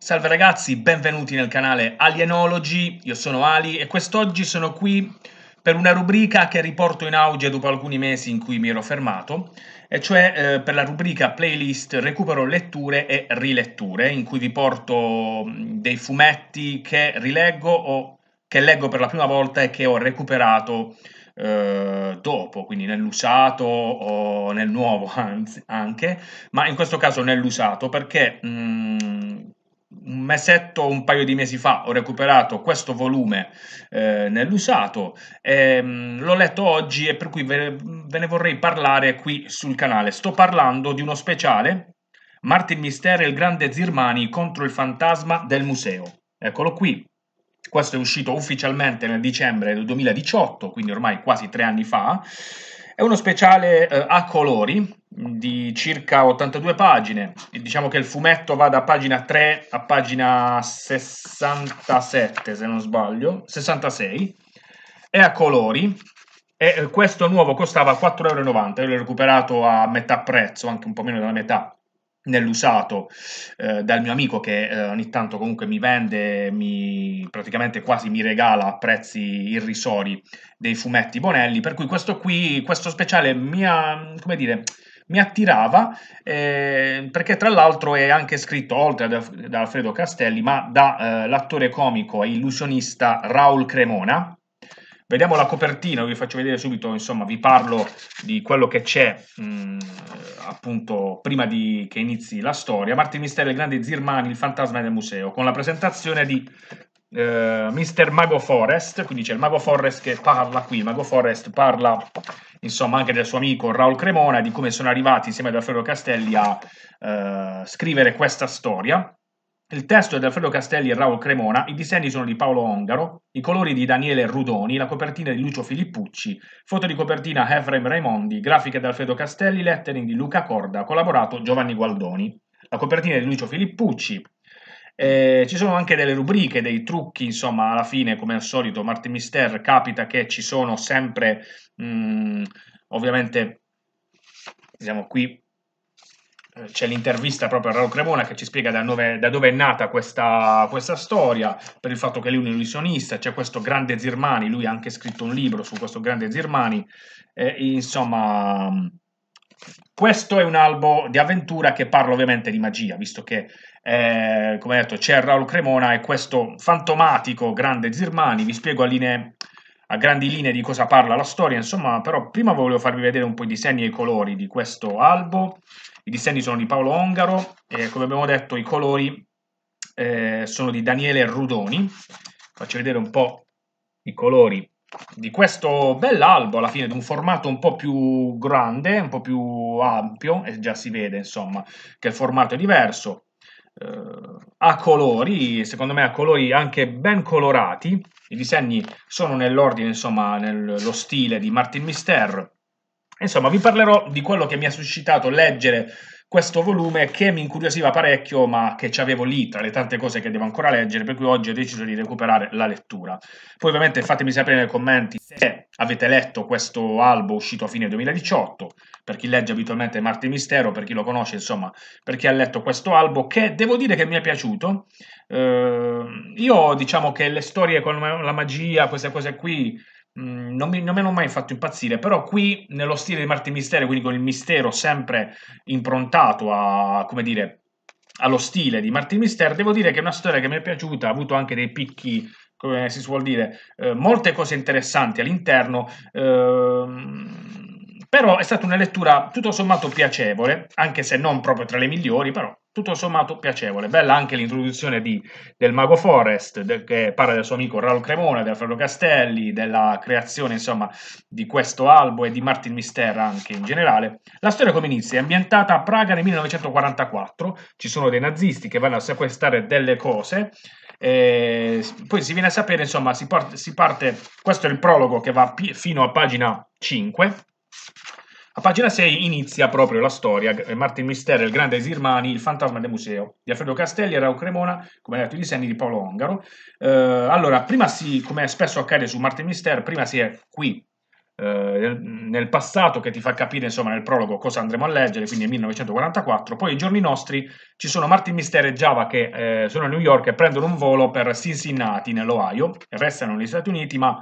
Salve ragazzi, benvenuti nel canale Alienology, io sono Ali e quest'oggi sono qui per una rubrica che riporto in auge dopo alcuni mesi in cui mi ero fermato, e cioè eh, per la rubrica playlist recupero letture e riletture, in cui vi porto mm, dei fumetti che rileggo o che leggo per la prima volta e che ho recuperato eh, dopo, quindi nell'usato o nel nuovo anzi, anche, ma in questo caso nell'usato perché mh, mm, un mesetto, un paio di mesi fa ho recuperato questo volume eh, nell'usato, ehm, l'ho letto oggi e per cui ve, ve, ne vorrei parlare qui sul canale. Sto parlando di uno speciale, Martin Mister e il grande Zirmani contro il fantasma del museo. Eccolo qui, questo è uscito ufficialmente nel dicembre del 2018, quindi ormai quasi tre anni fa, è uno speciale eh, a colori di circa 82 pagine, diciamo che il fumetto va da pagina 3 a pagina 67 se non sbaglio, 66, è a colori e eh, questo nuovo costava 4,90 euro, l'ho recuperato a metà prezzo, anche un po' meno della metà nell'usato eh, dal mio amico che eh, ogni tanto comunque mi vende, mi, praticamente quasi mi regala a prezzi irrisori dei fumetti Bonelli, per cui questo qui, questo speciale mi ha, come dire, mi attirava eh, perché tra l'altro è anche scritto oltre ad, ad Alfredo Castelli ma dall'attore eh, comico e illusionista Raul Cremona Vediamo la copertina, vi faccio vedere subito, insomma, vi parlo di quello che c'è mh, mm, appunto prima di, che inizi la storia. Martin Mistero il grande Zirmani, il fantasma del museo, con la presentazione di eh, Mister Mago Forest, quindi c'è il Mago Forest che parla qui, il Mago Forest parla insomma anche del suo amico Raul Cremona, di come sono arrivati insieme ad Alfredo Castelli a eh, scrivere questa storia il testo è di Alfredo Castelli e Raul Cremona, i disegni sono di Paolo Ongaro, i colori di Daniele Rudoni, la copertina di Lucio Filippucci, foto di copertina Efrem Raimondi, grafiche di Alfredo Castelli, lettering di Luca Corda, collaborato Giovanni Gualdoni. La copertina di Lucio Filippucci. Eh, ci sono anche delle rubriche, dei trucchi, insomma, alla fine, come al solito, Martin Mister capita che ci sono sempre, mh, mm, ovviamente, siamo qui c'è l'intervista proprio a Raul Cremona che ci spiega da dove, da dove è nata questa, questa, storia, per il fatto che lui è un illusionista, c'è questo grande Zirmani, lui ha anche scritto un libro su questo grande Zirmani, eh, insomma questo è un albo di avventura che parla ovviamente di magia, visto che eh, come detto c'è Raul Cremona e questo fantomatico grande Zirmani, vi spiego a linee a grandi linee di cosa parla la storia, insomma, però prima volevo farvi vedere un po' i disegni e i colori di questo albo i disegni sono di Paolo Ongaro e come abbiamo detto i colori eh, sono di Daniele Rudoni. Faccio vedere un po' i colori di questo bell'albo, alla fine di un formato un po' più grande, un po' più ampio, e già si vede insomma che il formato è diverso, eh, a colori, secondo me a colori anche ben colorati, i disegni sono nell'ordine, insomma, nello stile di Martin Mister, Insomma, vi parlerò di quello che mi ha suscitato leggere questo volume che mi incuriosiva parecchio, ma che avevo lì tra le tante cose che devo ancora leggere, per cui oggi ho deciso di recuperare la lettura. Poi ovviamente fatemi sapere nei commenti se avete letto questo albo uscito a fine 2018, per chi legge abitualmente Marte Mistero, per chi lo conosce, insomma, per chi ha letto questo albo, che devo dire che mi è piaciuto. Eh, io diciamo che le storie con la magia, queste cose qui Mm, non, mi, non mi hanno mai fatto impazzire, però qui nello stile di Martin Mistero, quindi con il mistero sempre improntato a, come dire, allo stile di Martin Mistero, devo dire che è una storia che mi è piaciuta, ha avuto anche dei picchi, come si suol dire, eh, molte cose interessanti all'interno. Ehm però è stata una lettura tutto sommato piacevole, anche se non proprio tra le migliori, però tutto sommato piacevole. Bella anche l'introduzione di, del Mago Forest, del, che parla del suo amico Raul Cremona, di Alfredo Castelli, della creazione, insomma, di questo albo e di Martin Mister anche in generale. La storia come inizia? È ambientata a Praga nel 1944, ci sono dei nazisti che vanno a sequestrare delle cose, e poi si viene a sapere, insomma, si, parte, si parte questo è il prologo che va fino a pagina 5, a pagina 6 inizia proprio la storia, eh, Martin Mistero, il grande Sirmani, il fantasma del museo, di Alfredo Castelli e Raul Cremona, come ha detto i disegni di Paolo Ongaro. Eh, allora, prima si, come spesso accade su Martin Mistero, prima si è qui, eh, nel passato, che ti fa capire, insomma, nel prologo cosa andremo a leggere, quindi è 1944, poi i giorni nostri ci sono Martin Mistero e Java che eh, sono a New York e prendono un volo per Cincinnati, nell'Ohio, restano negli Stati Uniti, ma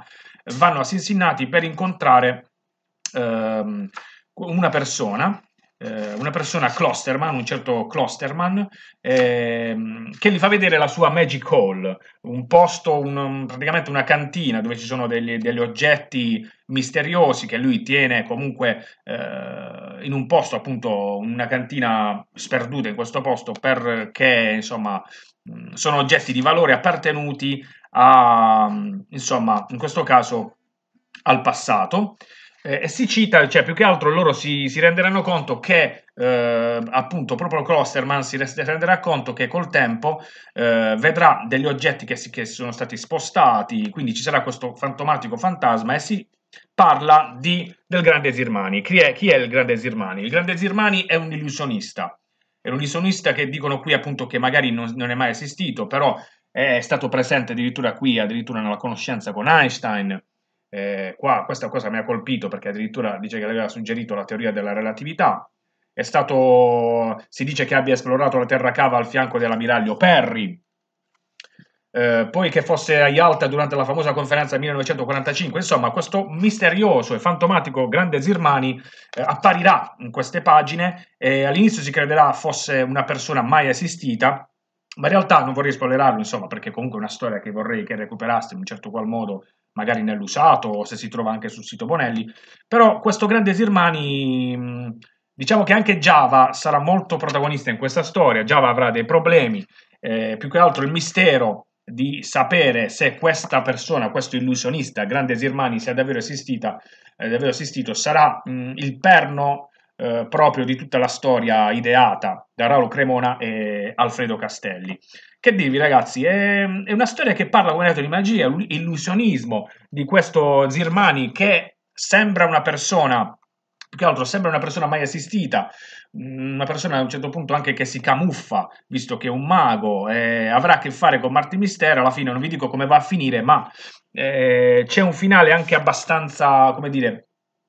vanno a Cincinnati per incontrare ehm, una persona, eh, una persona Klosterman, un certo Closterman, ehm, che gli fa vedere la sua Magic Hall, un posto, un, praticamente una cantina dove ci sono degli, degli oggetti misteriosi che lui tiene comunque eh, in un posto, appunto una cantina sperduta in questo posto perché insomma mm, sono oggetti di valore appartenuti a, mm, insomma, in questo caso al passato eh, si cita, cioè più che altro loro si, si renderanno conto che eh, appunto proprio Klosterman si renderà conto che col tempo eh, vedrà degli oggetti che, si, che sono stati spostati, quindi ci sarà questo fantomatico fantasma e si parla di, del grande Zirmani. Chi è, chi è il grande Zirmani? Il grande Zirmani è un illusionista, è un illusionista che dicono qui appunto che magari non, non è mai esistito, però è stato presente addirittura qui, addirittura nella conoscenza con Einstein, eh, qua questa cosa mi ha colpito perché addirittura dice che aveva suggerito la teoria della relatività. Stato, si dice che abbia esplorato la terra cava al fianco dell'ammiraglio Perry, eh, poi che fosse a Yalta durante la famosa conferenza 1945. Insomma, questo misterioso e fantomatico grande Zirmani eh, apparirà in queste pagine e all'inizio si crederà fosse una persona mai esistita, ma in realtà non vorrei spoilerarlo, insomma, perché comunque è una storia che vorrei che recuperaste in un certo qual modo magari nell'usato o se si trova anche sul sito Bonelli, però questo grande Sirmani, diciamo che anche Java sarà molto protagonista in questa storia, Java avrà dei problemi, eh, più che altro il mistero di sapere se questa persona, questo illusionista, grande Sirmani, sia davvero, esistita, eh, davvero esistito, sarà mh, il perno eh, proprio di tutta la storia ideata da Raul Cremona e Alfredo Castelli. Che dirvi ragazzi, è, è una storia che parla, come detto, di magia, illusionismo, di questo Zirmani che sembra una persona, più che altro sembra una persona mai esistita, mm, una persona a un certo punto anche che si camuffa, visto che è un mago, eh, avrà a che fare con Marti Mistero, alla fine non vi dico come va a finire, ma eh, c'è un finale anche abbastanza, come dire,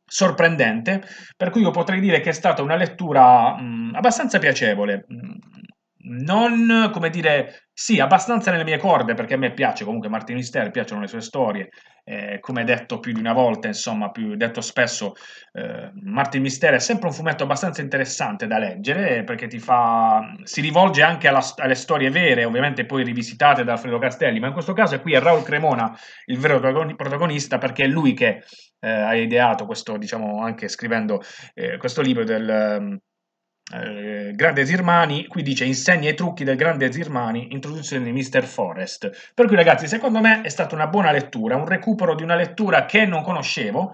sorprendente, per cui io potrei dire che è stata una lettura mh, mm, abbastanza piacevole, mm, non come dire, sì, abbastanza nelle mie corde, perché a me piace comunque Martin Mister, piacciono le sue storie, eh, come detto più di una volta, insomma, più detto spesso, eh, Martin Mister è sempre un fumetto abbastanza interessante da leggere, perché ti fa, si rivolge anche alla, alle storie vere, ovviamente poi rivisitate da Alfredo Castelli, ma in questo caso è qui è Raul Cremona il vero protagonista, perché è lui che eh, hai ideato questo, diciamo, anche scrivendo eh, questo libro del ehm, eh, Grande Zirmani, qui dice insegna i trucchi del Grande Zirmani, introduzione di Mr. Forest. Per cui ragazzi, secondo me è stata una buona lettura, un recupero di una lettura che non conoscevo,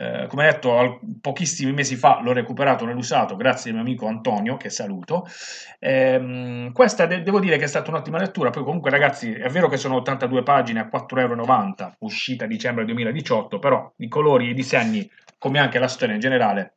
eh, come detto al- pochissimi mesi fa l'ho recuperato nell'usato grazie al mio amico Antonio che saluto ehm, questa de- devo dire che è stata un'ottima lettura poi comunque ragazzi è vero che sono 82 pagine a 4,90 euro uscita dicembre 2018 però i colori e i disegni come anche la storia in generale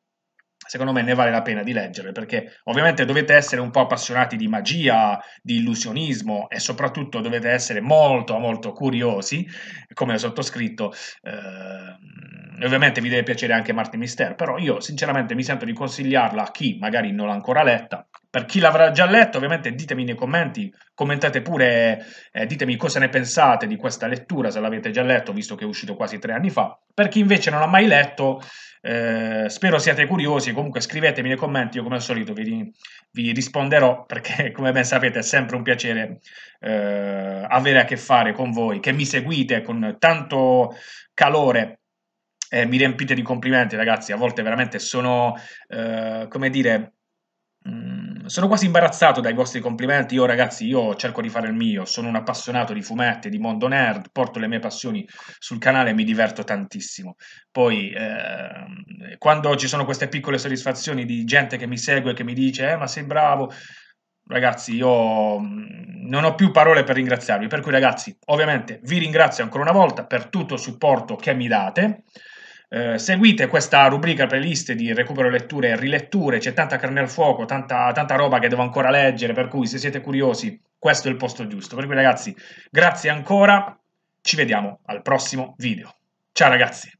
secondo me ne vale la pena di leggere, perché ovviamente dovete essere un po' appassionati di magia, di illusionismo e soprattutto dovete essere molto, molto curiosi, come ho sottoscritto. Eh, ovviamente vi deve piacere anche Martin Mister, però io sinceramente mi sento di consigliarla a chi magari non l'ha ancora letta per chi l'avrà già letto, ovviamente ditemi nei commenti, commentate pure, eh, ditemi cosa ne pensate di questa lettura, se l'avete già letto, visto che è uscito quasi tre anni fa. Per chi invece non l'ha mai letto, eh, spero siate curiosi, comunque scrivetemi nei commenti, io come al solito vi, vi risponderò, perché come ben sapete è sempre un piacere eh, avere a che fare con voi, che mi seguite con tanto calore eh, mi riempite di complimenti, ragazzi. A volte veramente sono, eh, come dire, mh, mm, sono quasi imbarazzato dai vostri complimenti. Io, ragazzi, io cerco di fare il mio. Sono un appassionato di fumetti, di mondo nerd. Porto le mie passioni sul canale e mi diverto tantissimo. Poi, eh, quando ci sono queste piccole soddisfazioni di gente che mi segue, che mi dice, eh, ma sei bravo. Ragazzi, io mm, non ho più parole per ringraziarvi. Per cui, ragazzi, ovviamente vi ringrazio ancora una volta per tutto il supporto che mi date. Eh, seguite questa rubrica playlist di recupero letture e riletture, c'è tanta carne al fuoco, tanta, tanta roba che devo ancora leggere, per cui se siete curiosi questo è il posto giusto. Per cui ragazzi, grazie ancora, ci vediamo al prossimo video. Ciao ragazzi!